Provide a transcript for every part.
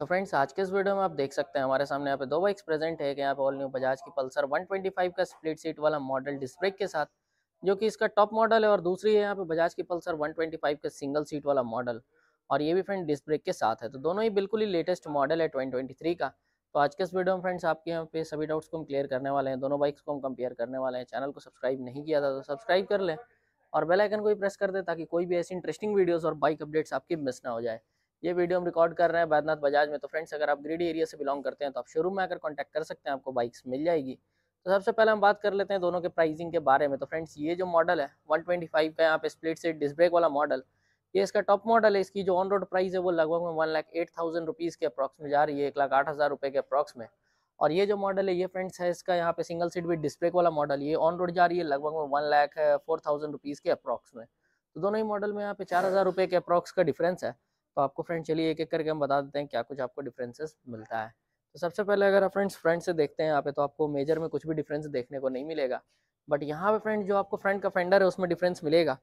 तो फ्रेंड्स आज के इस वीडियो में आप देख सकते हैं हमारे सामने यहाँ पे दो बाइक्स प्रेजेंट है कि यहाँ पे ऑल न्यू बजाज की पल्सर 125 का स्प्लिट सीट वाला मॉडल डिस्क ब्रेक के साथ जो कि इसका टॉप मॉडल है और दूसरी है यहाँ पे बजाज की पल्सर 125 का सिंगल सीट वाला मॉडल और ये भी फ्रेंड डिस्प्रेक के साथ है तो दोनों ही बिल्कुल ही लेटेस्ट मॉडल है ट्वेंटी का तो आज के इस वीडियो में फ्रेंड्स आपके यहाँ पे सभी डाउट्स को हम क्लियर करने वाले हैं दोनों बाइक्स को हम कंपेयर करने वाले हैं चैनल को सब्सक्राइब नहीं किया था तो सब्सक्राइब कर लें और बेलाइकन को भी प्रेस कर दें ताकि कोई भी ऐसी इंटरेस्टिंग वीडियोज़ और बाइक अपडेट्स आपकी मिस ना हो जाए ये वीडियो हम रिकॉर्ड कर रहे हैं बैदनाथ बजाज में तो फ्रेंड्स अगर आप ग्रीडी एरिया से बिलोंग करते हैं तो आप शोरूम में आकर कॉन्टैक्ट कर सकते हैं आपको बाइक्स मिल जाएगी तो सबसे पहले हम बात कर लेते हैं दोनों के प्राइसिंग के बारे में तो फ्रेंड्स ये जो मॉडल है फाइव का यहाँ पे स्प्लिट सीट डिस्ब्रेक वाला मॉडल ये इसका टॉप मॉडल है इसकी जो ऑन रोड प्राइस है वो लगभग में one lakh eight thousand rupees के अप्रॉक्स में जा रही है एक लाख आठ हज़ार रुपये के अप्रॉक्स में और ये जो मॉडल है ये फ्रेंड्स है इसका यहाँ पे सिंगल सीट विद डिस्प्ले वाला मॉडल ये ऑन रोड जा रही है लगभग में one lakh four thousand rupees के अप्रॉक्स में तो दोनों ही मॉडल में यहाँ पे चार हज़ार रुपये के अप्रॉक्स का डिफरेंस है तो आपको फ्रेंड चलिए एक एक करके हम बता देते हैं क्या कुछ आपको डिफरेंसेस मिलता है तो सबसे पहले अगर आप फ्रेंड्स फ्रंट से देखते हैं यहाँ पे तो आपको मेजर में कुछ भी डिफरेंस देखने को नहीं मिलेगा बट यहाँ पे फ्रेंड जो आपको फ्रंट का फेंडर है उसमें डिफरेंस मिलेगा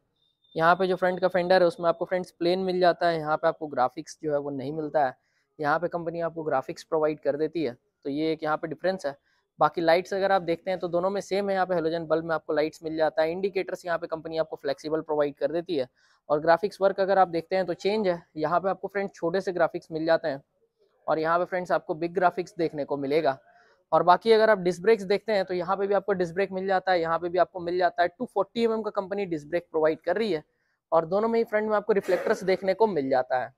यहाँ पे जो फ्रंट का फेंडर है उसमें आपको फ्रेंड्स प्लेन मिल जाता है यहाँ पे आपको ग्राफिक्स जो है वो नहीं मिलता है यहाँ पे कंपनी आपको ग्राफिक्स प्रोवाइड कर देती है तो ये एक यहाँ पे डिफरेंस है बाकी लाइट्स अगर आप देखते हैं तो दोनों में सेम है यहाँ पे हेलोजन बल्ब में आपको लाइट्स मिल जाता है इंडिकेटर्स यहाँ पे कंपनी आपको फ्लेक्सिबल प्रोवाइड कर देती है और ग्राफिक्स वर्क अगर आप देखते हैं तो चेंज है यहाँ पे आपको फ्रेंड्स छोटे से ग्राफिक्स मिल जाते हैं और यहाँ पे फ्रेंड्स आपको बिग ग्राफिक्स देखने को मिलेगा और बाकी अगर आप डिस्क ब्रेक्स देखते हैं तो यहाँ पे भी आपको डिस्क ब्रेक मिल जाता है यहाँ पे भी आपको मिल जाता है टू फोर्टी एम का कंपनी डिस्क ब्रेक प्रोवाइड कर रही है और दोनों में ही फ्रंट में आपको रिफ्लेक्टर्स देखने को मिल जाता है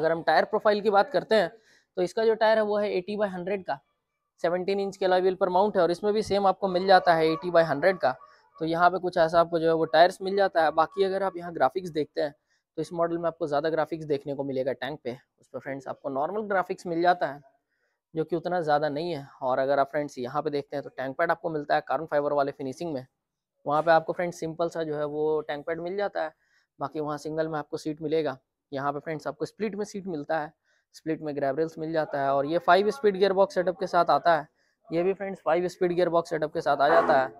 अगर हम टायर प्रोफाइल की बात करते हैं तो इसका जो टायर है वो है एटी बाई हंड्रेड का 17 इंच के अलॉयल पर माउंट है और इसमें भी सेम आपको मिल जाता है 80 बाई 100 का तो यहाँ पे कुछ ऐसा आपको जो है वो टायर्स मिल जाता है बाकी अगर आप यहाँ ग्राफिक्स देखते हैं तो इस मॉडल में आपको ज़्यादा ग्राफिक्स देखने को मिलेगा टैंक पे उस पर फ्रेंड्स आपको नॉर्मल ग्राफिक्स मिल जाता है जो कि उतना ज़्यादा नहीं है और अगर आप फ्रेंड्स यहाँ पे देखते हैं तो टैंक पैड आपको मिलता है कार्बन फाइबर वाले फिनिशिंग में वहाँ पे आपको फ्रेंड्स सिंपल सा जो है वो टैंक पैड मिल जाता है बाकी वहाँ सिंगल में आपको सीट मिलेगा यहाँ पे फ्रेंड्स आपको स्प्लिट में सीट मिलता है स्प्लिट में ग्रेवरेल्स मिल जाता है और ये five speed gear box setup के साथ आता है ये भी friends five speed gear box setup के साथ आ जाता है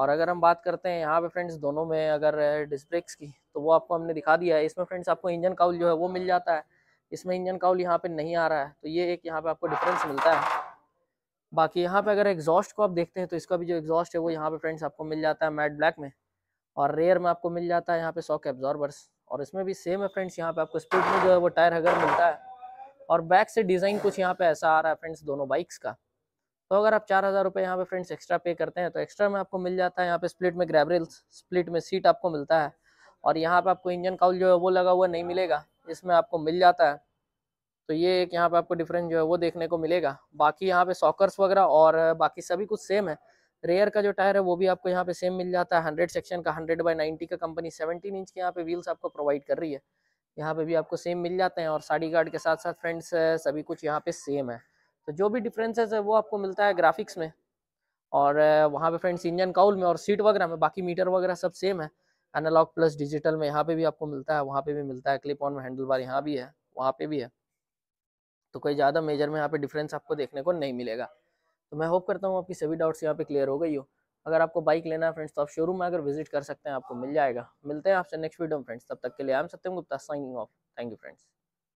और अगर हम बात करते हैं यहाँ पे फ्रेंड्स दोनों में अगर डिस्क ब्रेक्स की तो वो आपको हमने दिखा दिया है इसमें फ्रेंड्स आपको इंजन काउल जो है वो मिल जाता है इसमें इंजन काउल यहाँ पे नहीं आ रहा है तो ये एक यहाँ पे आपको डिफरेंस मिलता है बाकी यहाँ पे अगर एग्जॉस्ट को आप देखते हैं तो इसका भी जो एग्जॉस्ट है वो यहाँ पे फ्रेंड्स आपको मिल जाता है मैट ब्लैक में और रेयर में आपको मिल जाता है यहाँ पे सॉक एब्जॉर्बर्स और इसमें भी सेम है फ्रेंड्स यहाँ पे आपको स्पीड में जो है वो टायर हगर मिलता है और बैक से डिज़ाइन कुछ यहाँ पे ऐसा आ रहा है फ्रेंड्स दोनों बाइक्स का तो अगर आप चार हज़ार रुपये यहाँ पे फ्रेंड्स एक्स्ट्रा पे करते हैं तो एक्स्ट्रा में आपको मिल जाता है यहाँ पे स्प्लिट में ग्रेबरेल्स स्प्लिट में सीट आपको मिलता है और यहाँ पे आपको इंजन काउल जो है वो लगा हुआ नहीं मिलेगा इसमें आपको मिल जाता है तो ये एक यहाँ पे आपको डिफरेंस जो है वो देखने को मिलेगा बाकी यहाँ पे सॉकर्स वगैरह और बाकी सभी कुछ सेम है रेयर का जो टायर है वो भी आपको यहाँ पे सेम मिल जाता है हंड्रेड सेक्शन का हंड्रेड बाई नाइन्टी का कंपनी सेवनटीन इंच के यहाँ पे व्हील्स आपको प्रोवाइड कर रही है यहाँ पे भी आपको सेम मिल जाते हैं और साड़ी गार्ड के साथ साथ फ्रेंड्स सभी कुछ यहाँ पे सेम है तो जो भी डिफरेंसेस है वो आपको मिलता है ग्राफिक्स में और वहाँ पे फ्रेंड्स इंजन काउल में और सीट वगैरह में बाकी मीटर वगैरह सब सेम है एनालॉग प्लस डिजिटल में यहाँ पे भी आपको मिलता है वहाँ पे भी मिलता है क्लिप ऑन में हैंडल बार यहाँ भी है वहाँ पे भी है तो कोई ज़्यादा मेजर में यहाँ पे डिफरेंस आपको देखने को नहीं मिलेगा तो मैं होप करता हूँ आपकी सभी डाउट्स यहाँ पे क्लियर हो गई हो अगर आपको बाइक लेना है फ्रेंड्स तो आप शोरूम में अगर विजिट कर सकते हैं आपको मिल जाएगा मिलते हैं आपसे नेक्स्ट वीडियो में फ्रेंड्स तब तक के लिए I'm Satyam Gupta signing off thank you friends